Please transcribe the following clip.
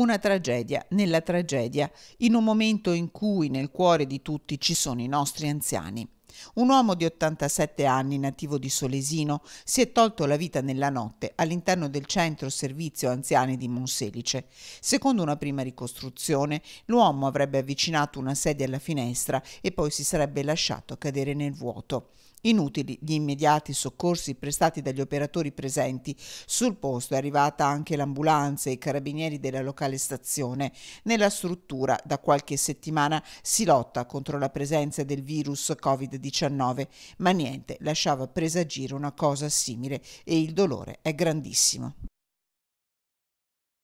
una tragedia nella tragedia, in un momento in cui nel cuore di tutti ci sono i nostri anziani. Un uomo di 87 anni, nativo di Solesino, si è tolto la vita nella notte all'interno del centro servizio anziani di Monselice. Secondo una prima ricostruzione, l'uomo avrebbe avvicinato una sedia alla finestra e poi si sarebbe lasciato cadere nel vuoto. Inutili gli immediati soccorsi prestati dagli operatori presenti. Sul posto è arrivata anche l'ambulanza e i carabinieri della locale stazione. Nella struttura da qualche settimana si lotta contro la presenza del virus Covid-19 19 ma niente lasciava presagire una cosa simile e il dolore è grandissimo.